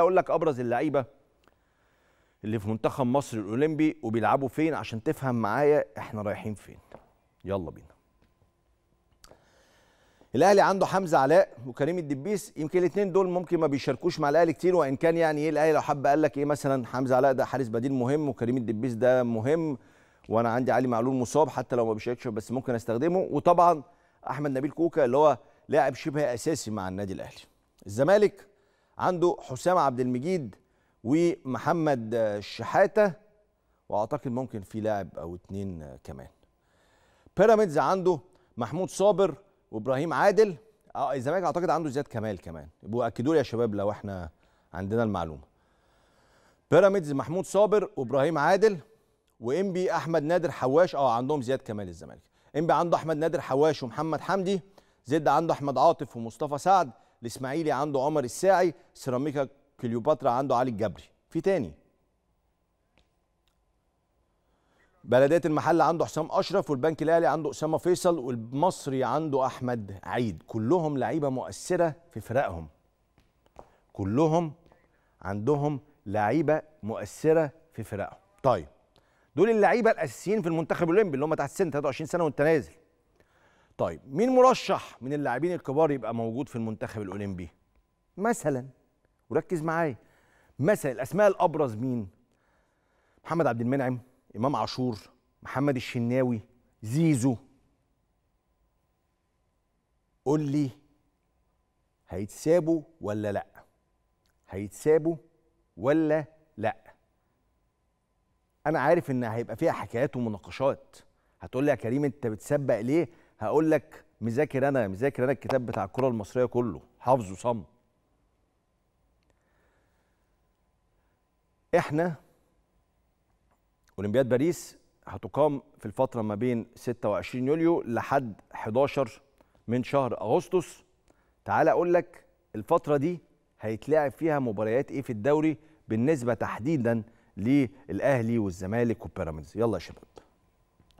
اقول لك ابرز اللعيبه اللي في منتخب مصر الاولمبي وبيلعبوا فين عشان تفهم معايا احنا رايحين فين يلا بينا الاهلي عنده حمزه علاء وكريم الدبيس يمكن الاثنين دول ممكن ما بيشاركوش مع الاهلي كتير وان كان يعني ايه الاهلي لو حب قال لك ايه مثلا حمزه علاء ده حارس بديل مهم وكريم الدبيس ده مهم وانا عندي علي معلول مصاب حتى لو ما بيشاركش بس ممكن استخدمه وطبعا احمد نبيل كوكا اللي هو لاعب شبه اساسي مع النادي الاهلي الزمالك عنده حسام عبد المجيد ومحمد الشحاته واعتقد ممكن في لاعب او اتنين كمان بيراميدز عنده محمود صابر وابراهيم عادل اه الزمالك اعتقد عنده زياد كمال كمان يبقوا اكدوا لي يا شباب لو احنا عندنا المعلومه بيراميدز محمود صابر وابراهيم عادل وانبي احمد نادر حواش اه عندهم زياد كمال الزمالك انبي عنده احمد نادر حواش ومحمد حمدي زد عنده احمد عاطف ومصطفى سعد الاسماعيلي عنده عمر الساعي سيراميكا كليوباترا عنده علي الجبري في تاني بلدية المحل عنده حسام اشرف والبنك الاهلي عنده اسامه فيصل والمصري عنده احمد عيد كلهم لعيبه مؤثره في فرقهم كلهم عندهم لعيبه مؤثره في فرقهم طيب دول اللعيبه الاساسيين في المنتخب الاولمبي اللي هم تحت سن 23 سنه وانت نازل طيب مين مرشح من اللاعبين الكبار يبقى موجود في المنتخب الاولمبي مثلا وركز معايا مثلا الاسماء الابرز مين محمد عبد المنعم امام عاشور محمد الشناوي زيزو قول لي هيتسابوا ولا لا هيتسابوا ولا لا انا عارف ان هيبقى فيها حكايات ومناقشات هتقول لي يا كريم انت بتسبق ليه هقول لك مذاكر انا مذاكر انا الكتاب بتاع الكره المصريه كله حافظه صم احنا اولمبياد باريس هتقام في الفتره ما بين 26 يوليو لحد 11 من شهر اغسطس تعال اقول لك الفتره دي هيتلعب فيها مباريات ايه في الدوري بالنسبه تحديدا للاهلي والزمالك والبيراميدز يلا يا شباب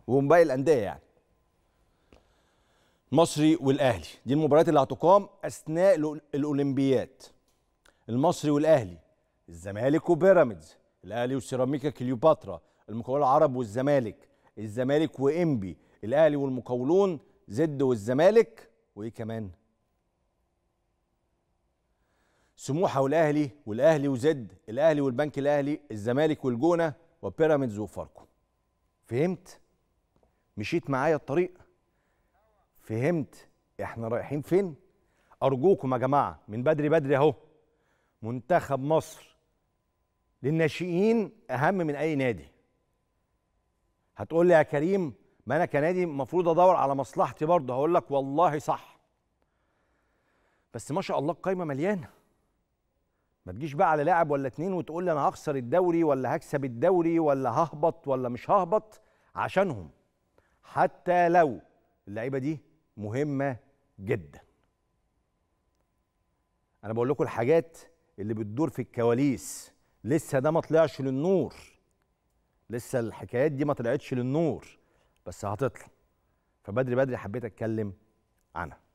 وموبايل الانديه يعني المصري والاهلي دي المباريات اللي هتقام اثناء الاولمبياد المصري والاهلي الزمالك وبيراميدز الاهلي وسيراميكا كليوباترا المقاول العرب والزمالك الزمالك وانبي الاهلي والمقاولون زد والزمالك وايه كمان سموحه والاهلي والاهلي وزد الاهلي والبنك الاهلي الزمالك والجونه وبيراميدز وفاركو فهمت مشيت معايا الطريق فهمت احنا رايحين فين ارجوكم يا جماعه من بدري بدري اهو منتخب مصر للناشئين اهم من اي نادي هتقول لي يا كريم ما انا كنادي المفروض ادور على مصلحتي برضه هقول لك والله صح بس ما شاء الله القايمه مليانه ما تجيش بقى على لاعب ولا اتنين وتقول لي انا هخسر الدوري ولا هكسب الدوري ولا ههبط ولا مش ههبط عشانهم حتى لو اللعيبه دي مهمه جدا انا بقول لكم الحاجات اللي بتدور في الكواليس لسه ده ما طلعش للنور لسه الحكايات دي ما طلعتش للنور بس هتطلع فبدري بدري حبيت اتكلم عنها